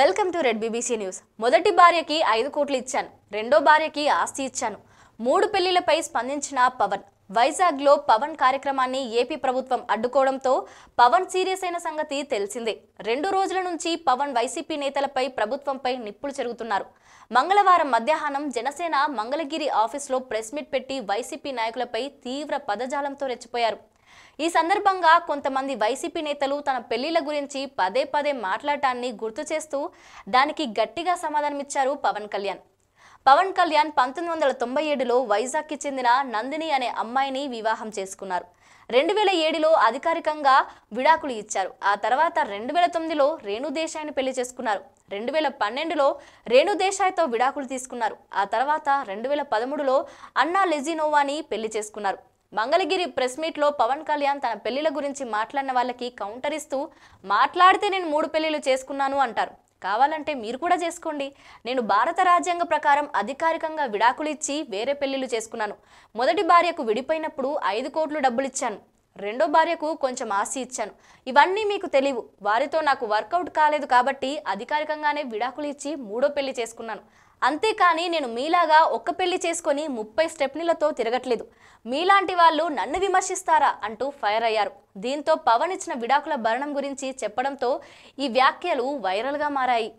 welcome to red BBC news మొదటి భార్యకి ఐదు కోట్లు ఇచ్చాను రెండో భార్యకి ఆస్తి ఇచ్చాను మూడు పెళ్లిలపై స్పందించిన పవన్ వైజాగ్లో పవన్ కార్యక్రమాన్ని ఏపీ ప్రభుత్వం అడ్డుకోవడంతో పవన్ సీరియస్ అయిన సంగతి తెలిసిందే రెండు రోజుల నుంచి పవన్ వైసీపీ నేతలపై ప్రభుత్వంపై నిప్పులు చెరుగుతున్నారు మంగళవారం మధ్యాహ్నం జనసేన మంగళగిరి ఆఫీస్లో ప్రెస్ మీట్ పెట్టి వైసీపీ నాయకులపై తీవ్ర పదజాలంతో రెచ్చిపోయారు ఈ సందర్భంగా కొంతమంది వైసీపీ నేతలు తన పెళ్లిళ్ల గురించి పదే పదే మాట్లాడటాన్ని గుర్తు చేస్తూ దానికి గట్టిగా సమాధానమిచ్చారు పవన్ కళ్యాణ్ పవన్ కళ్యాణ్ పంతొమ్మిది వందల తొంభై ఏడులో వైజాగ్కి చెందిన నందిని అనే అమ్మాయిని వివాహం చేసుకున్నారు రెండు వేల ఏడులో అధికారికంగా విడాకులు ఇచ్చారు ఆ తర్వాత రెండు వేల తొమ్మిదిలో రేణుదేశాయ్ని పెళ్లి చేసుకున్నారు రెండు వేల పన్నెండులో రేణుదేశాయ్తో విడాకులు తీసుకున్నారు ఆ తర్వాత రెండు వేల పదమూడులో అన్నా లెజినోవాని పెళ్లి చేసుకున్నారు మంగళగిరి ప్రెస్ మీట్లో పవన్ కళ్యాణ్ తన పెళ్లిల గురించి మాట్లాడిన వాళ్ళకి కౌంటర్ ఇస్తూ మాట్లాడితే నేను మూడు పెళ్లిలు చేసుకున్నాను అంటారు కావాలంటే మీరు కూడా చేసుకోండి నేను భారత రాజ్యాంగ ప్రకారం అధికారికంగా విడాకులు ఇచ్చి వేరే పెళ్లిలు చేసుకున్నాను మొదటి భార్యకు విడిపోయినప్పుడు ఐదు కోట్లు డబ్బులు ఇచ్చాను రెండో భార్యకు కొంచెం ఆశ ఇచ్చాను ఇవన్నీ మీకు తెలియవు వారితో నాకు వర్కౌట్ కాలేదు కాబట్టి అధికారికంగానే విడాకులు ఇచ్చి మూడో పెళ్లి చేసుకున్నాను అంతేకాని నేను మీలాగా ఒక్క పెళ్లి చేసుకుని ముప్పై స్టెప్నీలతో తిరగట్లేదు మీలాంటి వాళ్ళు నన్ను విమర్శిస్తారా అంటూ ఫైర్ అయ్యారు దీంతో పవన్ ఇచ్చిన విడాకుల భరణం గురించి చెప్పడంతో ఈ వ్యాఖ్యలు వైరల్గా మారాయి